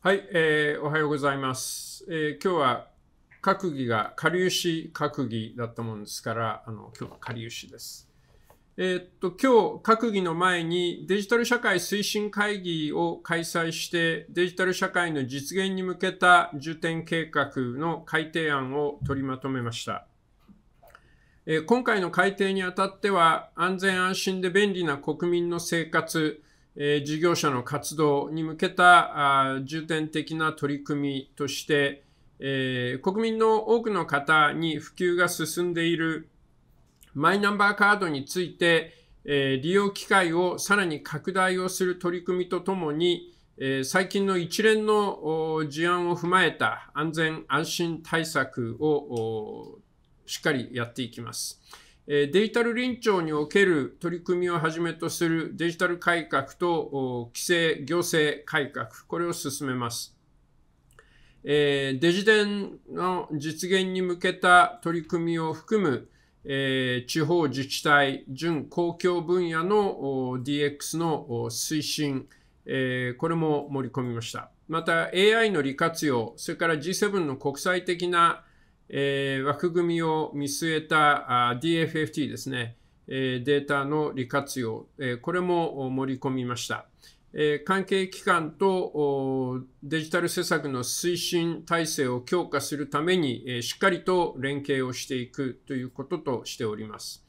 はい、えー、おはようございます。えー、今日は閣議が下流市閣議だったもんですから、あの今日は下流市です。えー、っと今日閣議の前にデジタル社会推進会議を開催してデジタル社会の実現に向けた重点計画の改定案を取りまとめました。えー、今回の改定にあたっては安全安心で便利な国民の生活え事業者の活動に向けた重点的な取り組みとして、え国民の多くの方に普及が進んでいるマイナンバーカードについて、え利用機会をさらに拡大をする取り組みとともに、え最近の一連の事案を踏まえた安全安心対策をしっかりやっていきます。デジタル臨調における取り組みをはじめとするデジタル改革と規制、行政改革、これを進めます。デジデンの実現に向けた取り組みを含む地方自治体、準公共分野の DX の推進、これも盛り込みました。また AI の利活用、それから G7 の国際的なえー、枠組みを見据えたあ DFFT ですね、えー、データの利活用、えー、これも盛り込みました。えー、関係機関とデジタル施策の推進体制を強化するために、えー、しっかりと連携をしていくということとしております。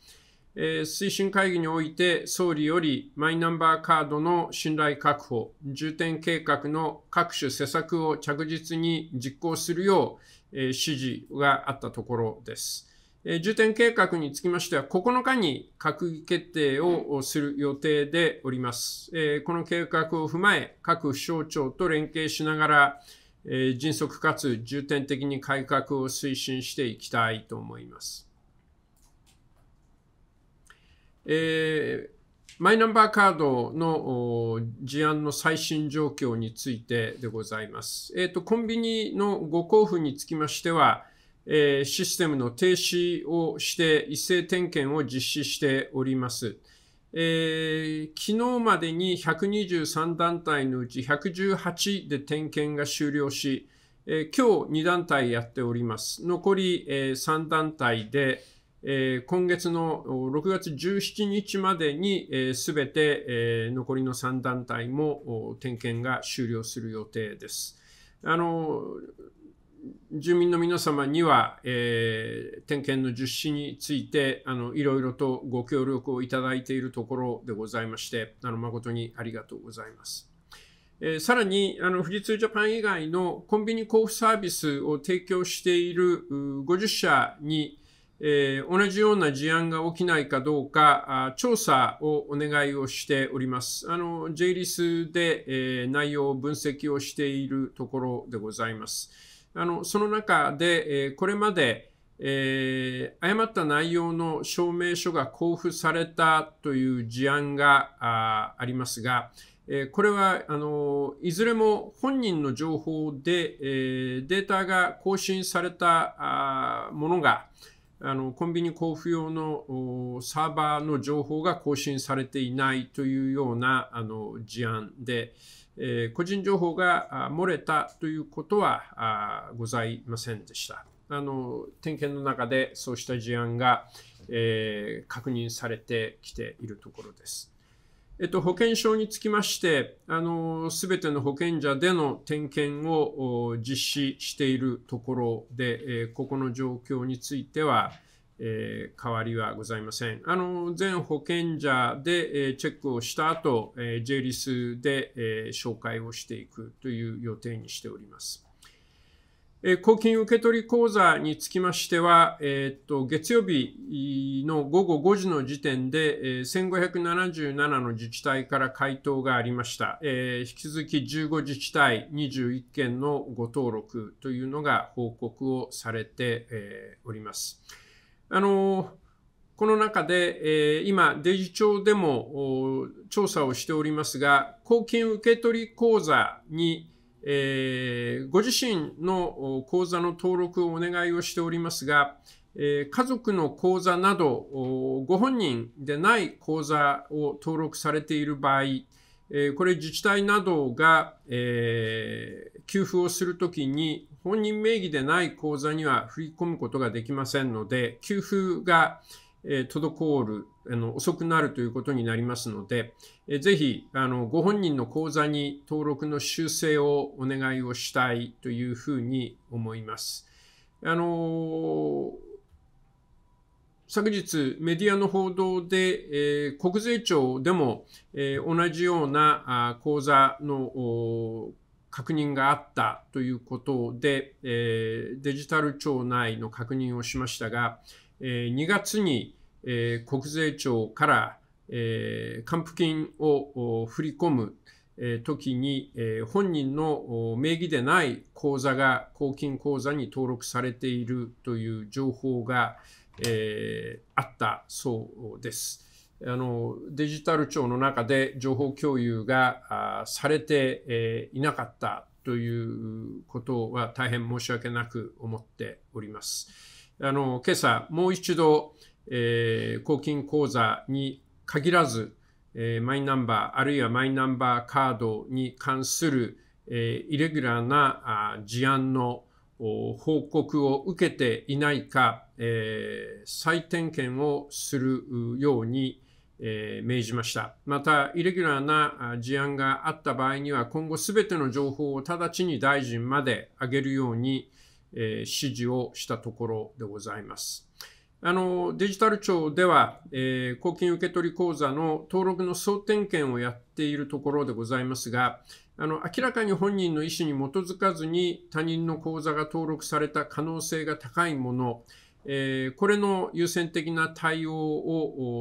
え推進会議において総理よりマイナンバーカードの信頼確保、重点計画の各種施策を着実に実行するよう、え指示があったところです。え重点計画につきましては9日に閣議決定をする予定でおります。えこの計画を踏まえ、各府省庁と連携しながら、え迅速かつ重点的に改革を推進していきたいと思います。えー、マイナンバーカードの事案の最新状況についてでございます。えー、と、コンビニのご交付につきましては、えー、システムの停止をして一斉点検を実施しております。えー、昨日までに123団体のうち118で点検が終了し、えー、今日2団体やっております。残り、えー、3団体で、え今月の6月17日までに、え全て、え残りの3団体も点検が終了する予定です。あの住民の皆様には、えー、点検の実施についてあのいろいろとご協力をいただいているところでございましてあの誠にありがとうございます。えー、さらにあの富士通ジャパン以外のコンビニ交付サービスを提供している50社にえー、同じような事案が起きないかどうか、調査をお願いをしております。あの、J リスで、えー、内容を分析をしているところでございます。あの、その中で、えー、これまで、えー、誤った内容の証明書が交付されたという事案があありますが、えー、これはあのいずれも本人の情報で、えー、データが更新されたあものが、あのコンビニ交付用のサーバーの情報が更新されていないというようなあの事案で、えー、個人情報が漏れたということはございませんでした。あの点検の中でそうした事案が、えー、確認されてきているところです。えっと、保険証につきまして、あの、すべての保険者での点検を実施しているところで、えここの状況については、え変わりはございません。あの、全保険者で、えチェックをした後、え J リスで、え紹介をしていくという予定にしております。公金受取口座につきましては、えー、と、月曜日の午後5時の時点で、えー、1577の自治体から回答がありました。えー、引き続き15自治体21件のご登録というのが報告をされて、えー、おります。あのー、この中で、今、デジ庁でも調査をしておりますが、公金受取口座に、えー、ご自身の口座の登録をお願いをしておりますが、えー、家族の口座などご本人でない口座を登録されている場合、えー、これ自治体などが、えー、給付をするときに本人名義でない口座には振り込むことができませんので、給付が、滞るあの、遅くなるということになりますので、えぜひあのご本人の口座に登録の修正をお願いをしたいというふうに思います。あの昨日、メディアの報道で、え国税庁でも、え同じようなあ口座の確認があったということで、えデジタル庁内の確認をしましたが、えー、2月に、えー、国税庁から、えー、還付金を振り込む、えー、時に、えー、本人の名義でない口座が公金口座に登録されているという情報が、えー、あったそうです。あのデジタル庁の中で情報共有がされて、えー、いなかったということは大変申し訳なく思っております。あの、今朝、もう一度、えー、公金口座に限らず、えー、マイナンバー、あるいはマイナンバーカードに関する、えー、イレギュラーなあ事案の報告を受けていないか、えー、再点検をするように、えー、命じました。また、イレギュラーな事案があった場合には、今後すべての情報を直ちに大臣まで上げるように、指示をしたところでございます。あのデジタル庁では、えー、公金受取口座の登録の総点検をやっているところでございますが、あの明らかに本人の意思に基づかずに他人の口座が登録された可能性が高いもの、えー、これの優先的な対応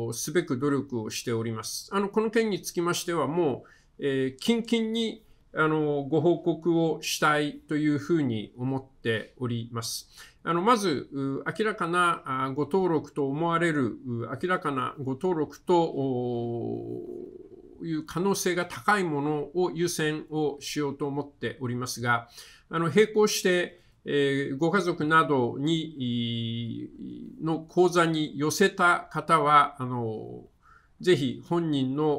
をすべく努力をしております。あのこの件につきましては、もう、えー、近々にあの、ご報告をしたいというふうに思っております。あの、まず、明らかなご登録と思われる、明らかなご登録と、いう可能性が高いものを優先をしようと思っておりますが、あの、並行して、えご家族などに、の口座に寄せた方は、あの、ぜひ本人の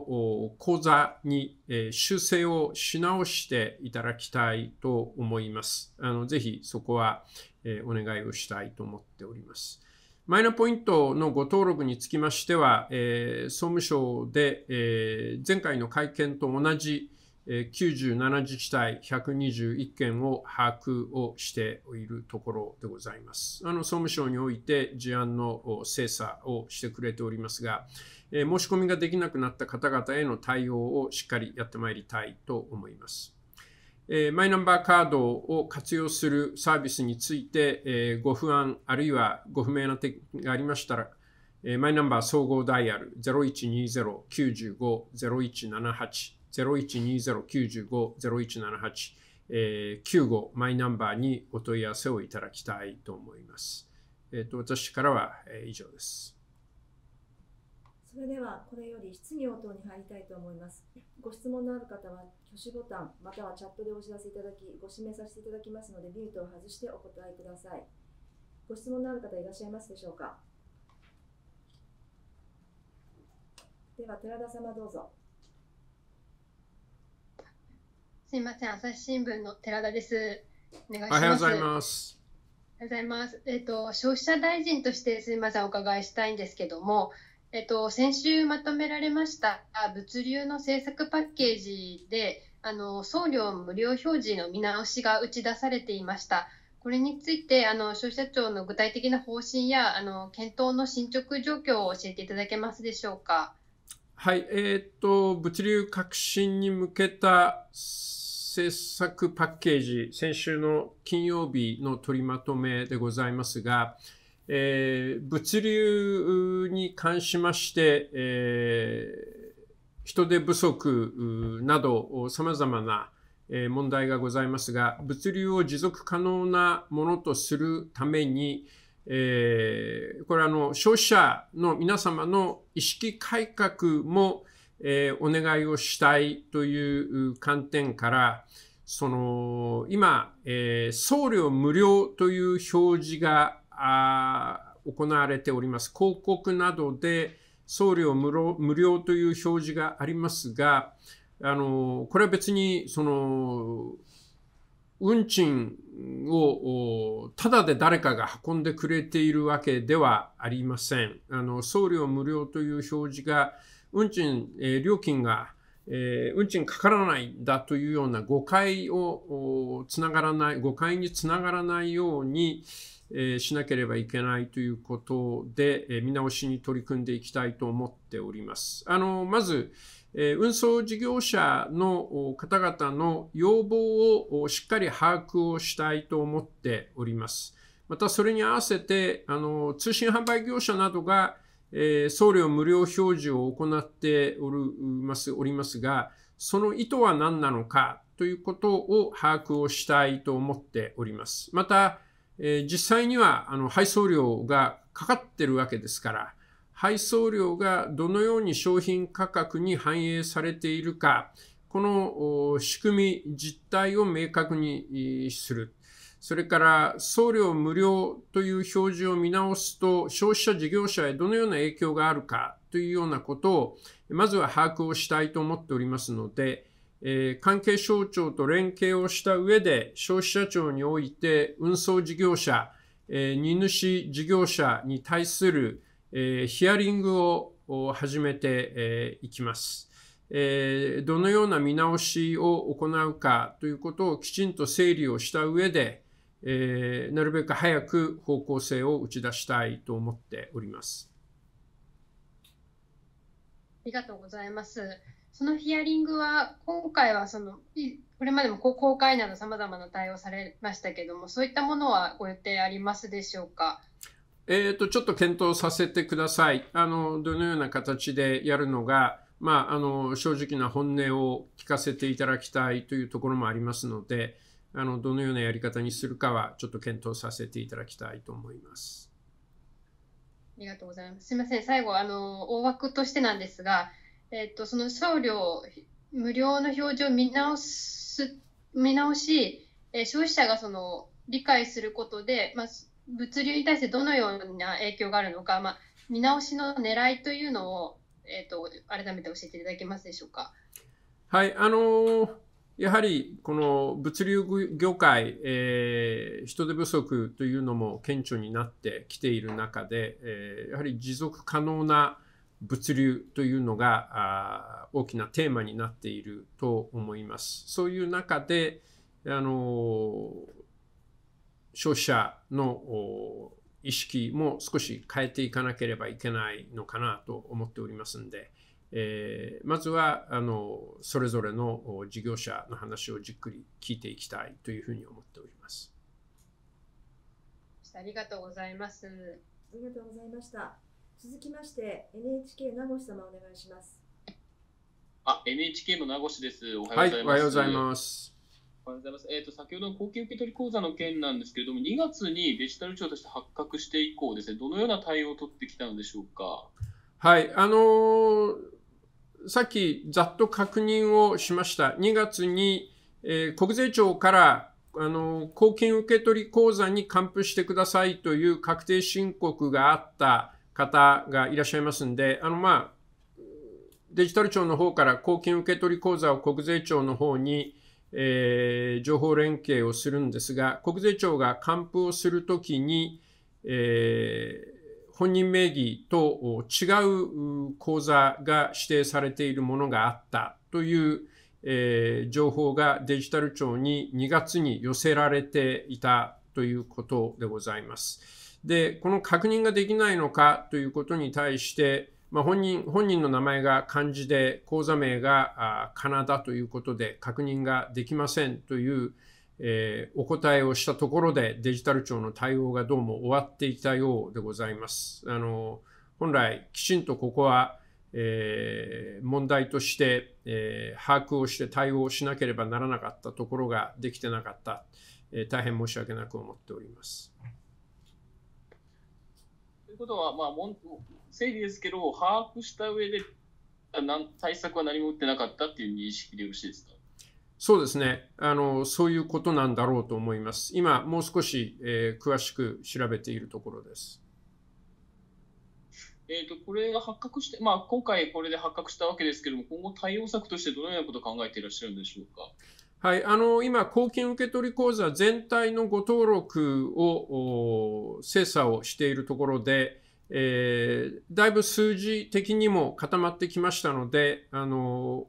講座に修正をし直していただきたいと思います。あのぜひそこはお願いをしたいと思っております。マイナポイントのご登録につきましては、え総務省で、え前回の会見と同じ、97自治体121件を把握をしているところでございます。あの総務省において事案の精査をしてくれておりますが、申し込みができなくなった方々への対応をしっかりやってまいりたいと思います。マイナンバーカードを活用するサービスについて、ご不安あるいはご不明な点がありましたら、マイナンバー総合ダイヤル0120-95-0178 0120-95-0178、え95マイナンバーにお問い合わせをいただきたいと思います。えっ、と、私からは以上です。それではこれより質疑応答に入りたいと思います。ご質問のある方は挙手ボタンまたはチャットでお知らせいただき、ご指名させていただきますので、ミュートを外してお答えください。ご質問のある方いらっしゃいますでしょうか。では寺田様どうぞ。すみません、朝日新聞の寺田です。お願いします。おはようございます。おはようございます。えっ、ー、と、消費者大臣として、すみません、お伺いしたいんですけども。えっ、ー、と、先週まとめられました。物流の政策パッケージで。あの送料無料表示の見直しが打ち出されていました。これについてあの消費者庁の具体的な方針やあの検討の進捗状況を教えていただけますでしょうか。はい、えー、っと物流革新に向けた政策パッケージ、先週の金曜日の取りまとめでございますが、えー、物流に関しまして、えー、人手不足など、様々な問題がございますが、物流を持続可能なものとするために、えー、これあの消費者の皆様の意識改革も、えお願いをしたいという観点から、その今、え送料無料という表示が行われております。広告などで送料無料という表示がありますが、あのこれは別にその運賃をただで誰かが運んでくれているわけではありません。あの送料無料という表示が運賃、えー、料金が、えー、運賃かからないんだというような誤解をつながらない、誤解につながらないように、えー、しなければいけないということで、えー、見直しに取り組んでいきたいと思っております。あのまず、えー、運送事業者の方々の要望をしっかり把握をしたいと思っております。またそれに合わせてあの通信販売業者などがえー、送料無料表示を行っておりますおりますが、その意図は何なのかということを把握をしたいと思っております。また、えー、実際にはあの配送料がかかってるわけですから、配送料がどのように商品価格に反映されているか、この仕組み、実態を明確にする。それから送料無料という表示を見直すと消費者事業者へどのような影響があるかというようなことをまずは把握をしたいと思っておりますので、えー、関係省庁と連携をした上で消費者庁において運送事業者、えー、荷主事業者に対する、えー、ヒアリングを始めて、えー、いきます。えどのような見直しを行うかということをきちんと整理をした上で、えー、なるべく早く方向性を打ち出したいと思っております。ありがとうございます。そのヒアリングは今回はそのこれまでも公開などさまざまな対応されましたけれどもそういったものはご予定ありますでしょうか。えーとちょっと検討させてください。あのどのような形でやるのが、まあ、あの正直な本音を聞かせていただきたいというところもありますので、あのどのようなやり方にするかはちょっと検討させていただきたいと思います。ありがとうございます。すみません、最後あの大枠としてなんですが、えっとその送料無料の表示を見直す見直し、え消費者がその理解することで、まあ、物流に対してどのような影響があるのか、まあ、見直しの狙いというのを、えーと、と改めて教えていただけますでしょうか。はいあのーやはりこの物流業界、えー、人手不足というのも顕著になってきている中で、えー、やはり持続可能な物流というのが大きなテーマになっていると思います。そういう中で、あの消費者の意識も少し変えていかなければいけないのかなと思っておりますんで、えー、まずはあのそれぞれの事業者の話をじっくり聞いていきたいというふうに思っております。ありがとうございます。ありがとうございました。続きまして NHK 名越様お願いします。あ、NHK の名越です。おはようございます。はい、おはようございます。えっ、と、先ほどの公金受取口座の件なんですけれども、2月にデジタル庁として発覚して以降ですね、どのような対応を取ってきたのでしょうか。はい、あのーさっきざっと確認をしました。2月に、えー、国税庁からあの公金受取口座に還付してくださいという確定申告があった方がいらっしゃいますんで、あのまあ、デジタル庁の方から公金受取口座を国税庁の方に、えー、情報連携をするんですが、国税庁が還付をするときに、えー本人名義と違う口座が指定されているものがあったという、え情報がデジタル庁に2月に寄せられていたということでございます。で、この確認ができないのかということに対して、まあ、本人本人の名前が漢字で、口座名がカナダということで確認ができませんという、えー、お答えをしたところでデジタル庁の対応がどうも終わっていたようでございます。あの本来きちんとここは、えー、問題として、えー、把握をして対応しなければならなかったところができてなかった、え大変申し訳なく思っております。ということは、まあ、整理ですけど把握した上で対策は何も打ってなかったっていう認識でよろしいですかそうですねあの、そういうことなんだろうと思います。今、もう少し、えー、詳しく調べているところです。えーと、これが発覚して、まあ、今回これで発覚したわけですけれども、今後、対応策としてどのようなことを考えていらっしゃるんでしょうか。はい、あの今、公金受取口座全体のご登録を精査をしているところで、えー、だいぶ数字的にも固まってきましたので、あの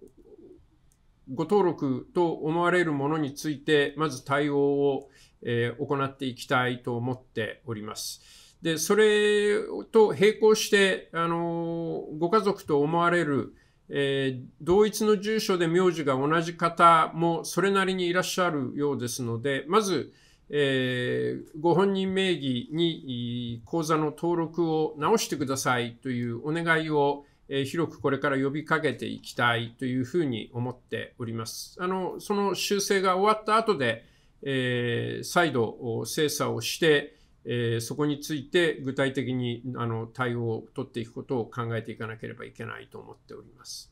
ご登録と思われるものについて、まず対応を、え行っていきたいと思っております。で、それと並行して、あの、ご家族と思われる、えー、同一の住所で名字が同じ方もそれなりにいらっしゃるようですので、まず、えー、ご本人名義に口座の登録を直してくださいというお願いを、え広くこれから呼びかけていきたいというふうに思っております。あのその修正が終わった後で、えー、再度精査をして、えー、そこについて具体的にあの対応を取っていくことを考えていかなければいけないと思っております。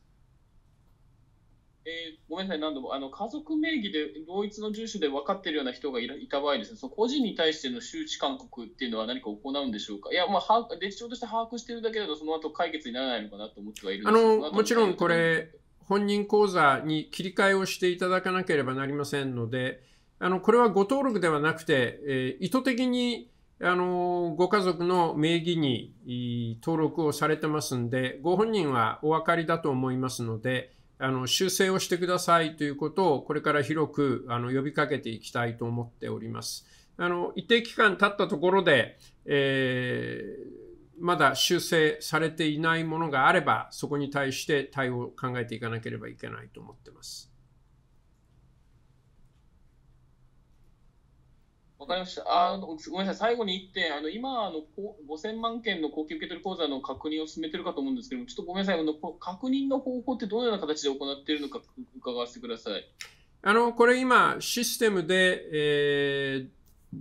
えー、ごめんなさい、何度もあの家族名義で同一の住所で分かっているような人がいた場合です、ね、その個人に対しての周知勧告っていうのは何か行うんでしょうか、いや、まあ、歴史として把握しているだけだと、その後解決にならないのかなと思ってはいるあのもちろんこれ、本人口座に切り替えをしていただかなければなりませんので、あのこれはご登録ではなくて、えー、意図的にあのご家族の名義に登録をされてますんで、ご本人はお分かりだと思いますので、あの修正をしてくださいということをこれから広くあの呼びかけていきたいと思っております。あの一定期間経ったところで、えー、まだ修正されていないものがあればそこに対して対応を考えていかなければいけないと思ってます。わかりました。あごめんなさい、最後に1点、あの今あの、5000万件の公金受け取り口座の確認を進めてるかと思うんですけども、ちょっとごめんなさい、あの確認の方法ってどのような形で行っているのか、伺わせてください。あのこれ今、システムで、えー、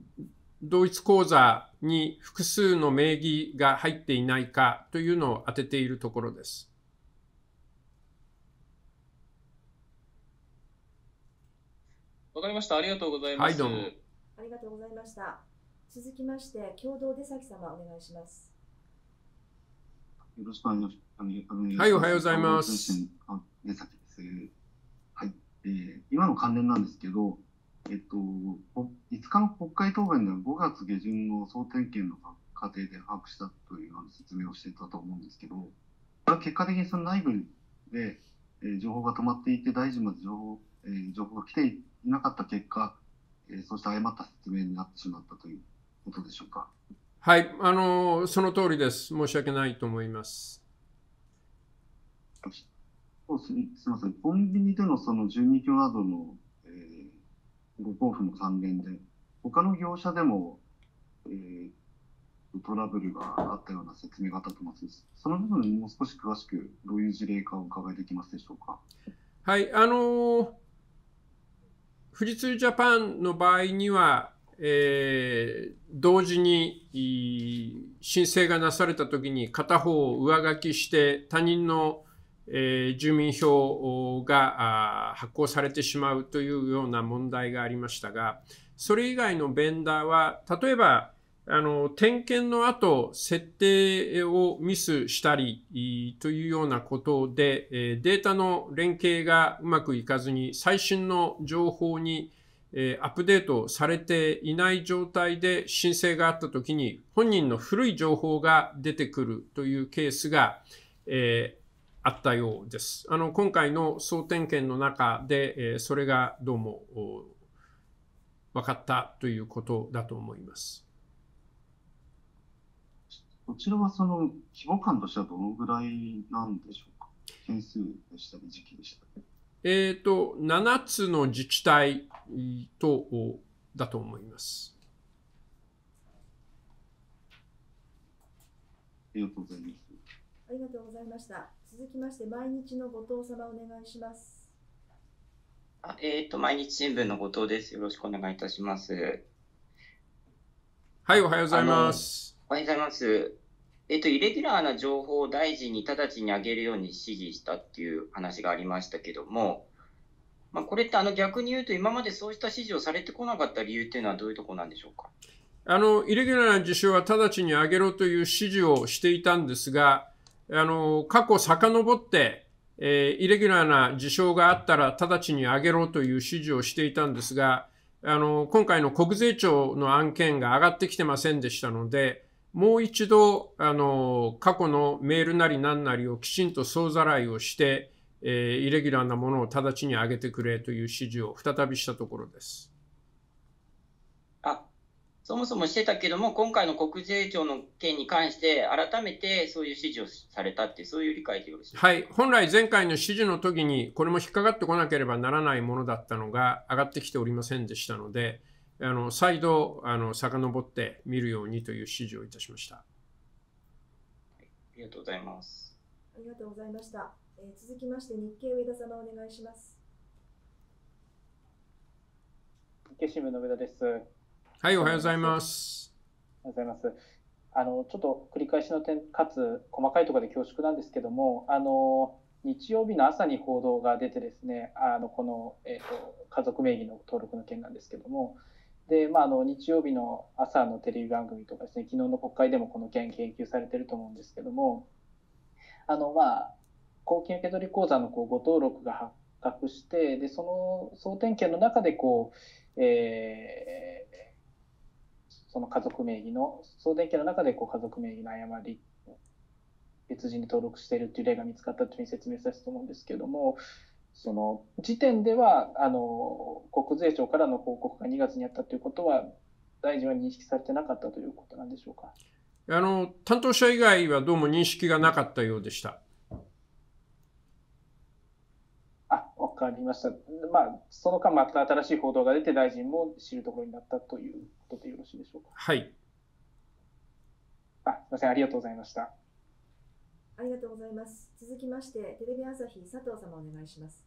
同一口座に複数の名義が入っていないかというのを当てているところです。わかりました。ありがとうございます。はい、どうも。ありがとうございました。続きまして、共同出先様、お願いします。よろしくお願いします。はい、おはようございます。出先です。はい、えー、今の関連なんですけど、えっと、5日の国会答弁では5月下旬の総点検の過程で把握したという説明をしてたと思うんですけど、これは結果的にその内部で、えー、情報が止まっていて、大臣まで情報,、えー、情報が来ていなかった結果、えそうした誤った説明になってしまったということでしょうか。はい、あのその通りです。申し訳ないと思います。そうすみません、コンビニでのその12票などの、えー、ご交付の関連で、他の業者でも、えー、トラブルがあったような説明があったと思いますその部分、もう少し詳しく、どういう事例かお伺いできますでしょうか。はい、あのー富士通ジャパンの場合には、えー、同時に申請がなされたときに片方を上書きして他人の、えー、住民票が発行されてしまうというような問題がありましたがそれ以外のベンダーは例えばあの、点検の後、設定をミスしたりというようなことで、データの連携がうまくいかずに、最新の情報にアップデートされていない状態で申請があったときに、本人の古い情報が出てくるというケースが、えあったようです。あの、今回の総点検の中で、えそれがどうも分かったということだと思います。こちらはその規模感としてはどのぐらいなんでしょうか件数でしたり時期でしたりえっ、ー、と、7つの自治体と、だと思います。ありがとうございます。ありがとうございました。続きまして、毎日の後藤様お願いします。あえっ、ー、と、毎日新聞の後藤です。よろしくお願いいたします。はい、おはようございます。おはようございます。えっと、イレギュラーな情報を大臣に直ちに上げるように指示したっていう話がありましたけども、まあ、これってあの逆に言うと、今までそうした指示をされてこなかった理由っていうのはどういうところなんでしょうか。あのイレギュラーな事象は直ちに上げろという指示をしていたんですが、あの過去遡って、えー、イレギュラーな事象があったら直ちに上げろという指示をしていたんですが、あの今回の国税庁の案件が上がってきてませんでしたので、もう一度、あの、過去のメールなり何なりをきちんと総ざらいをして、えー、イレギュラーなものを直ちに上げてくれという指示を再びしたところです。あそもそもしてたけども、今回の国税庁の件に関して、改めてそういう指示をされたって、そういう理解でよろしいですか、はい、本来、前回の指示の時に、これも引っかかってこなければならないものだったのが、上がってきておりませんでしたので、あの再度あの遡って見るようにという指示をいたしました。ありがとうございます。ありがとうございました。えー、続きまして日経上田様お願いします。日経新聞の上田です。はい、おはようございます。おはようございます。あのちょっと繰り返しの点かつ細かいところで恐縮なんですけども、あの日曜日の朝に報道が出てですね、あのこのえっ、ー、と家族名義の登録の件なんですけども。で、まあ、あの日曜日の朝のテレビ番組とかですね昨日の国会でもこの件言及されてると思うんですけどもあの、まあ、公金受取口座のこうご登録が発覚してでその総点検の中でこう、えー、その家族名義の総点検の中でこう家族名義の誤り別人に登録しているという例が見つかったというふうに説明させると思うんですけども、その時点ではあの国税庁からの報告が2月にあったということは、大臣は認識されてなかったということなんでしょうかあの担当者以外はどうも認識がなかったようでした。あ分かりました、まあ、その間、また新しい報道が出て、大臣も知るところになったということでよろしいでしょうか。はいあすみません、ありがとうございました。ありがとうございます。続きまして、テレビ朝日佐藤様お願いします。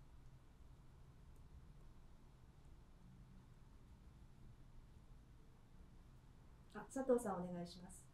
あ、佐藤さんお願いします。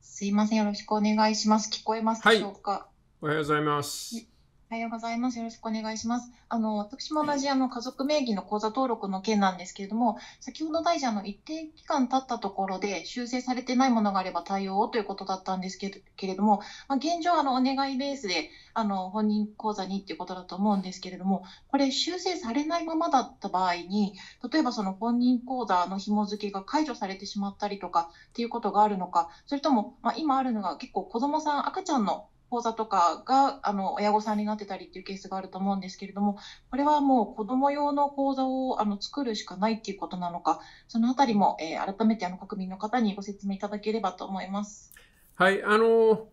すいません、よろしくお願いします。聞こえますでしょうか。はい、おはようございます。おはようございます。よろしくお願いします。あの、私も同じあの家族名義の口座登録の件なんですけれども、先ほど大臣、の一定期間経ったところで修正されてないものがあれば対応をということだったんですけれども、まあ、現状あのお願いベースであの本人口座にっていうことだと思うんですけれども、これ修正されないままだった場合に、例えばその本人口座の紐付けが解除されてしまったりとかっていうことがあるのか、それとも、まあ、今あるのが結構子供さん、赤ちゃんの講座とかがあの親御さんになってたりっていうケースがあると思うんですけれどもこれはもう子ども用の講座をあの作るしかないっていうことなのかその辺りも、えー、改めてあの国民の方にご説明いただければと思います。はいあの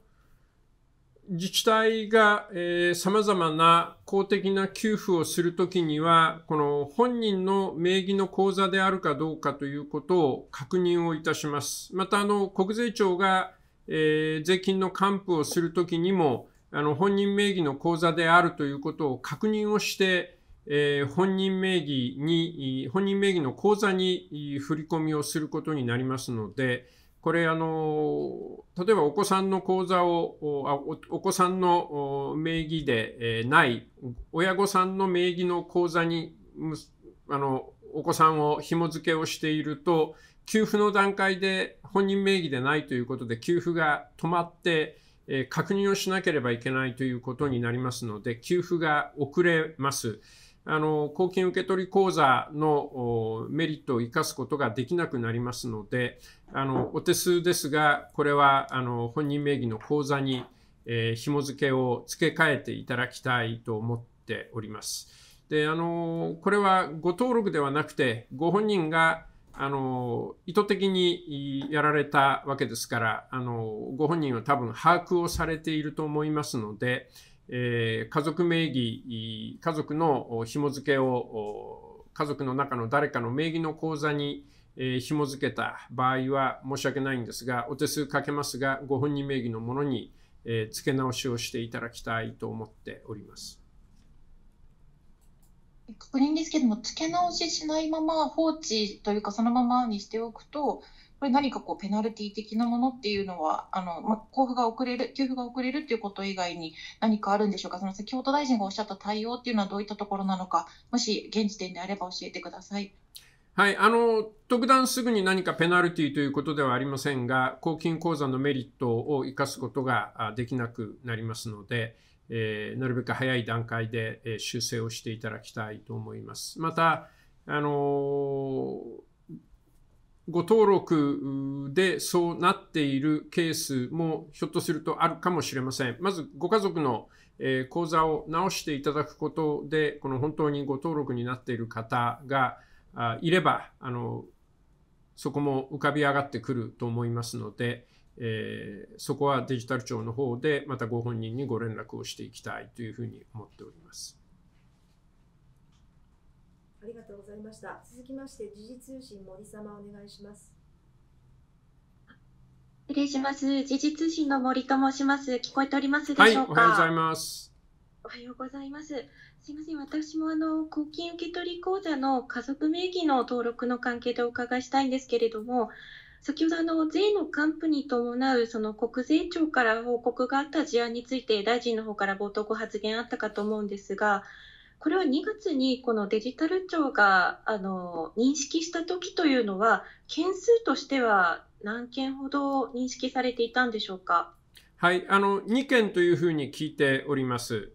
自治体がさまざまな公的な給付をするときには、この本人の名義の口座であるかどうかということを確認をいたします。また、あの、国税庁がえー、税金の還付をするときにも、あの本人名義の口座であるということを確認をして、えー、本人名義に、本人名義の口座に振り込みをすることになりますので、これあの、例えばお子さんの口座を、お子さんの名義でない、親御さんの名義の口座に、あのお子さんを紐付けをしていると、給付の段階で本人名義でないということで、給付が止まって、え確認をしなければいけないということになりますので、給付が遅れます。あの公金受取口座のメリットを生かすことができなくなりますので、あのお手数ですが、これはあの本人名義の口座に、えー、紐付けを付け替えていただきたいと思っております。であのこれはご登録ではなくて、ご本人があの意図的にやられたわけですからあのご本人は多分把握をされていると思いますので、えー、家族名義家族の紐付けを家族の中の誰かの名義の口座にえー、紐付けた場合は申し訳ないんですがお手数かけますがご本人名義のものに、えー、付け直しをしていただきたいと思っております。確認ですけども付け直ししないまま放置というかそのままにしておくとこれ何かこうペナルティ的なものっていうのはあの、ま交付が遅れる給付が遅れるっていうこと以外に何かあるんでしょうかその先ほど大臣がおっしゃった対応っていうのはどういったところなのかもし現時点であれば教えてください。はい、あの特段すぐに何かペナルティということではありませんが公金口座のメリットを生かすことができなくなりますので。えー、なるべく早い段階で、え修正をしていただきたいと思います。また、あのご登録でそうなっているケースもひょっとするとあるかもしれません。まずご家族の口座を直していただくことで、この本当にご登録になっている方がいれば、あのそこも浮かび上がってくると思いますので、えー、そこはデジタル庁の方でまたご本人にご連絡をしていきたいというふうに思っております。ありがとうございました。続きまして、時事通信森様お願いします。失礼します。時事通信の森と申します。聞こえておりますでしょうか。はい、おはようございます。おはようございます。すみません、私もあの公金受取口座の家族名義の登録の関係でお伺いしたいんですけれども、先ほどあの税の還付に伴うその国税庁から報告があった事案について大臣の方から冒頭ご発言あったかと思うんですがこれは2月にこのデジタル庁があの認識した時というのは件数としては何件ほど認識されていたんでしょうか。はい、あの2件というふうに聞いております。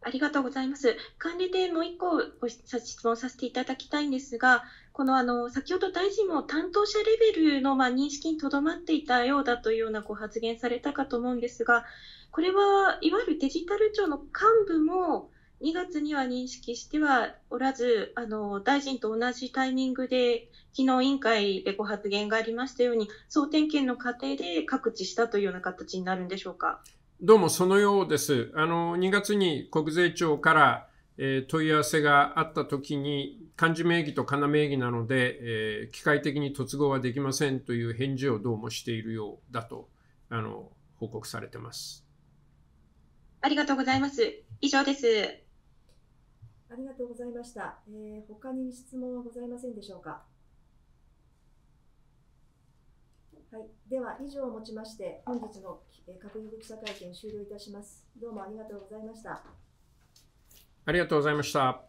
ありがとうございます。管理でもう1個ご質問させていただきたいんですが、このあの先ほど大臣も担当者レベルのまあ認識にとどまっていたようだというようなご発言されたかと思うんですが、これはいわゆるデジタル庁の幹部も2月には認識してはおらず、あの大臣と同じタイミングで、昨日委員会でご発言がありましたように、総点検の過程で各地したというような形になるんでしょうか。どうもそのようです。あの2月に国税庁からえ問い合わせがあった時に漢字名義と仮名名義なので、え機械的に突合はできませんという返事をどうもしているようだとあの報告されてます。ありがとうございます。以上です。ありがとうございました。えー、他に質問はございませんでしょうか。はい、では以上をもちまして本日の閣議記者会見終了いたします。どうもありがとうございました。ありがとうございました。